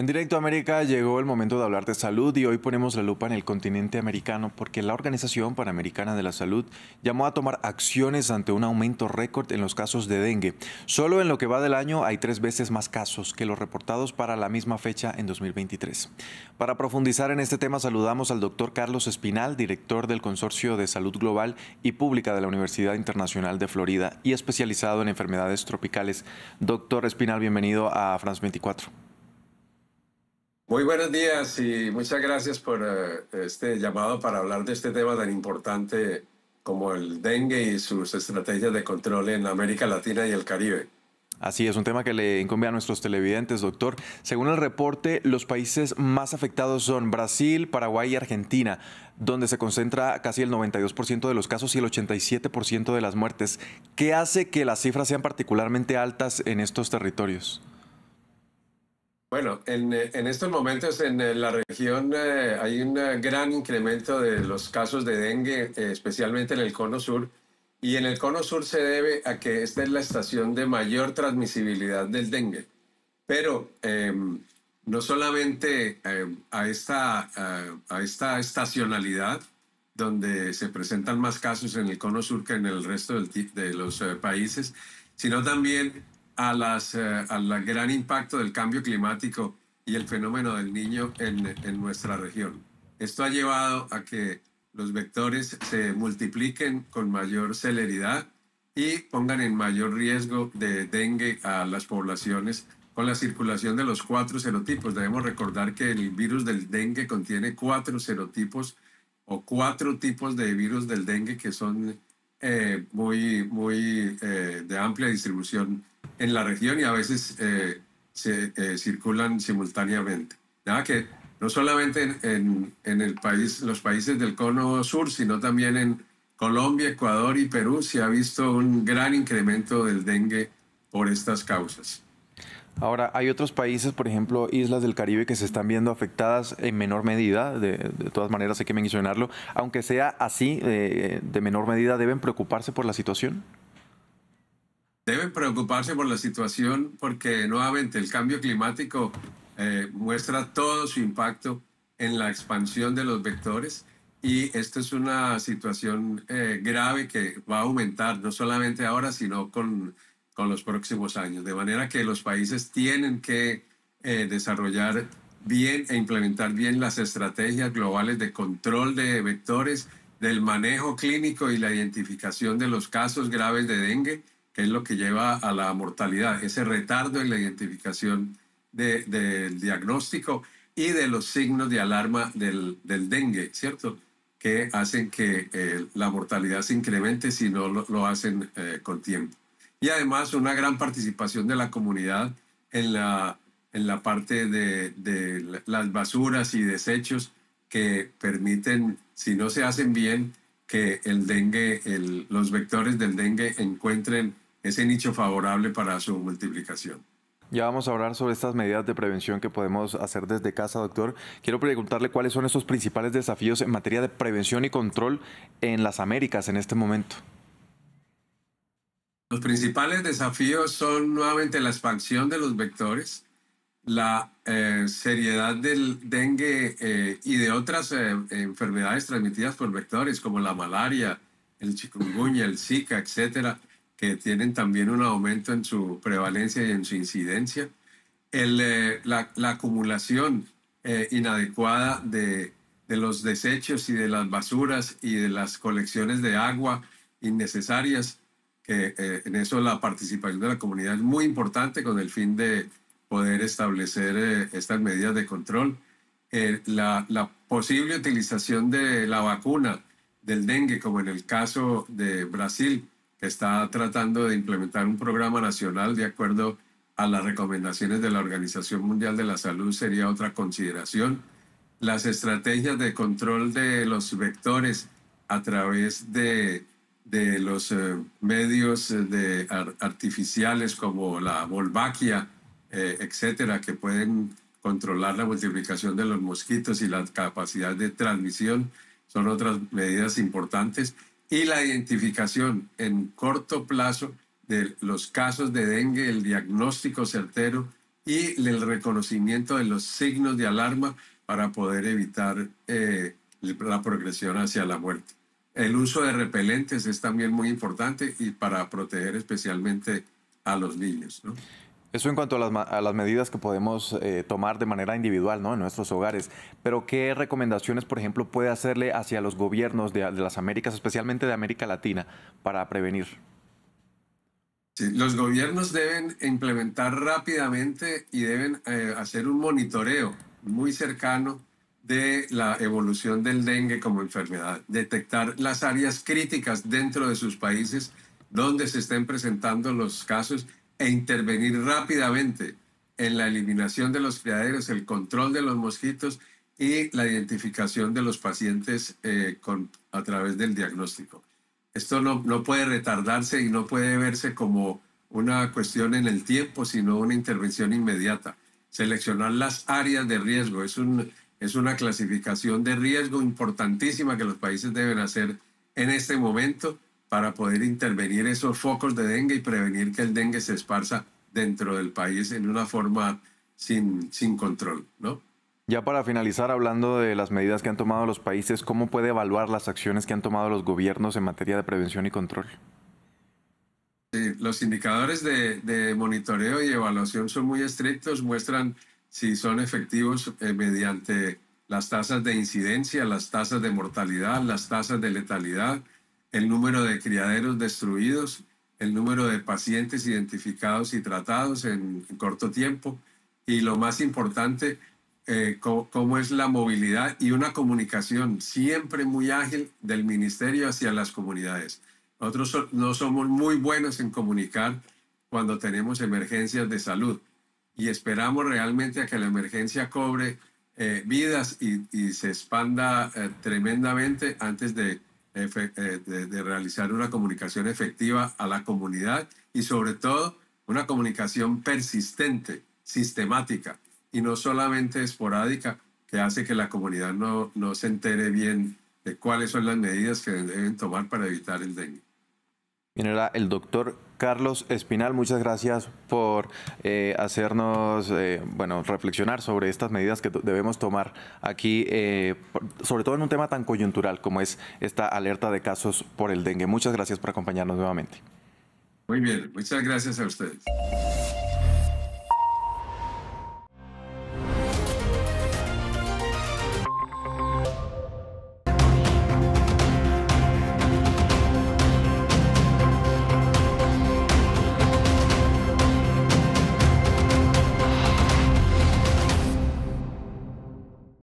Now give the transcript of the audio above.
En Directo a América llegó el momento de hablar de salud y hoy ponemos la lupa en el continente americano porque la Organización Panamericana de la Salud llamó a tomar acciones ante un aumento récord en los casos de dengue. Solo en lo que va del año hay tres veces más casos que los reportados para la misma fecha en 2023. Para profundizar en este tema saludamos al doctor Carlos Espinal, director del Consorcio de Salud Global y Pública de la Universidad Internacional de Florida y especializado en enfermedades tropicales. Doctor Espinal, bienvenido a France 24. Muy buenos días y muchas gracias por eh, este llamado para hablar de este tema tan importante como el dengue y sus estrategias de control en América Latina y el Caribe. Así es, un tema que le incumbe a nuestros televidentes, doctor. Según el reporte, los países más afectados son Brasil, Paraguay y Argentina, donde se concentra casi el 92% de los casos y el 87% de las muertes. ¿Qué hace que las cifras sean particularmente altas en estos territorios? Bueno, en, estos momentos en eh, la región eh, hay un eh, gran incremento de los casos de dengue, especialmente en el cono sur. Y en el cono sur se debe a que esta es la estación de mayor transmisibilidad del dengue. Pero em, no solamente em, a, esta, a, esta estacionalidad, donde se presentan más casos en el cono sur que en el resto de los países, sino también a, las, eh, al gran impacto del cambio climático y el fenómeno del niño en, nuestra región. Esto ha llevado a que los vectores se multipliquen con mayor celeridad y pongan en mayor riesgo de dengue a las poblaciones con la circulación de los cuatro serotipos. Debemos recordar que el virus del dengue contiene cuatro serotipos o cuatro tipos de virus del dengue que son eh, muy, muy eh, de amplia distribución en la región y a veces eh, se eh, circulan simultáneamente. Nada que no solamente en, el país, los países del cono sur, sino también en Colombia, Ecuador y Perú se ha visto un gran incremento del dengue por estas causas. Ahora, hay otros países, por ejemplo, islas del Caribe que se están viendo afectadas en menor medida, de, todas maneras hay que mencionarlo, aunque sea así, eh, de menor medida, ¿deben preocuparse por la situación? Deben preocuparse por la situación porque nuevamente el cambio climático eh, muestra todo su impacto en la expansión de los vectores y esto es una situación eh, grave que va a aumentar no solamente ahora sino con, los próximos años. De manera que los países tienen que eh, desarrollar bien e implementar bien las estrategias globales de control de vectores, del manejo clínico y la identificación de los casos graves de dengue que es lo que lleva a la mortalidad, ese retardo en la identificación del diagnóstico y de los signos de alarma del, del dengue, ¿cierto? Que hacen que eh, la mortalidad se incremente si no lo, hacen eh, con tiempo. Y además una gran participación de la comunidad en la, en la parte de, de las basuras y desechos que permiten, si no se hacen bien, que el dengue, los vectores del dengue encuentren ese nicho favorable para su multiplicación. Ya vamos a hablar sobre estas medidas de prevención que podemos hacer desde casa, doctor. Quiero preguntarle cuáles son esos principales desafíos en materia de prevención y control en las Américas en este momento. Los principales desafíos son nuevamente la expansión de los vectores, la eh, seriedad del dengue eh, y de otras eh, enfermedades transmitidas por vectores como la malaria, el chikungunya, el zika, etcétera, que tienen también un aumento en su prevalencia y en su incidencia. la, acumulación inadecuada de, de los desechos y de las basuras y de las colecciones de agua innecesarias, que en eso la participación de la comunidad es muy importante con el fin de poder establecer eh, estas medidas de control. Eh, la, posible utilización de la vacuna del dengue, como en el caso de Brasil, que está tratando de implementar un programa nacional de acuerdo a las recomendaciones de la Organización Mundial de la Salud, sería otra consideración. Las estrategias de control de los vectores a través de, los eh, medios artificiales como la volvaquia, eh, etcétera, que pueden controlar la multiplicación de los mosquitos y la capacidad de transmisión son otras medidas importantes. Y la identificación en corto plazo de los casos de dengue, el diagnóstico certero y el reconocimiento de los signos de alarma para poder evitar eh, la progresión hacia la muerte. El uso de repelentes es también muy importante y para proteger especialmente a los niños. Eso en cuanto a las, medidas que podemos eh, tomar de manera individual ¿no? en nuestros hogares. Pero ¿qué recomendaciones, por ejemplo, puede hacerle hacia los gobiernos de, las Américas, especialmente de América Latina, para prevenir? los gobiernos deben implementar rápidamente y deben eh, hacer un monitoreo muy cercano de la evolución del dengue como enfermedad, detectar las áreas críticas dentro de sus países donde se estén presentando los casos e intervenir rápidamente en la eliminación de los criaderos, el control de los mosquitos y la identificación de los pacientes eh, a través del diagnóstico. Esto no, puede retardarse y no puede verse como una cuestión en el tiempo, sino una intervención inmediata. Seleccionar las áreas de riesgo es, es una clasificación de riesgo importantísima que los países deben hacer en este momento para poder intervenir esos focos de dengue y prevenir que el dengue se esparza dentro del país en una forma sin, sin control, ¿no? Ya para finalizar, hablando de las medidas que han tomado los países, ¿cómo puede evaluar las acciones que han tomado los gobiernos en materia de prevención y control? los indicadores de, monitoreo y evaluación son muy estrictos, muestran si son efectivos eh, mediante las tasas de incidencia, las tasas de mortalidad, las tasas de letalidad, el número de criaderos destruidos, el número de pacientes identificados y tratados en, corto tiempo y lo más importante, eh, cómo, es la movilidad y una comunicación siempre muy ágil del ministerio hacia las comunidades. Nosotros no somos muy buenos en comunicar cuando tenemos emergencias de salud y esperamos realmente a que la emergencia cobre eh, vidas y, se expanda eh, tremendamente antes de eh, de, realizar una comunicación efectiva a la comunidad y sobre todo una comunicación persistente, sistemática y no solamente esporádica, que hace que la comunidad no, no se entere bien de cuáles son las medidas que deben tomar para evitar el dengue. Mira, el doctor Carlos Espinal, muchas gracias por eh, hacernos eh, bueno, reflexionar sobre estas medidas que debemos tomar aquí, eh, sobre todo en un tema tan coyuntural como es esta alerta de casos por el dengue. Muchas gracias por acompañarnos nuevamente. Muy bien, muchas gracias a ustedes.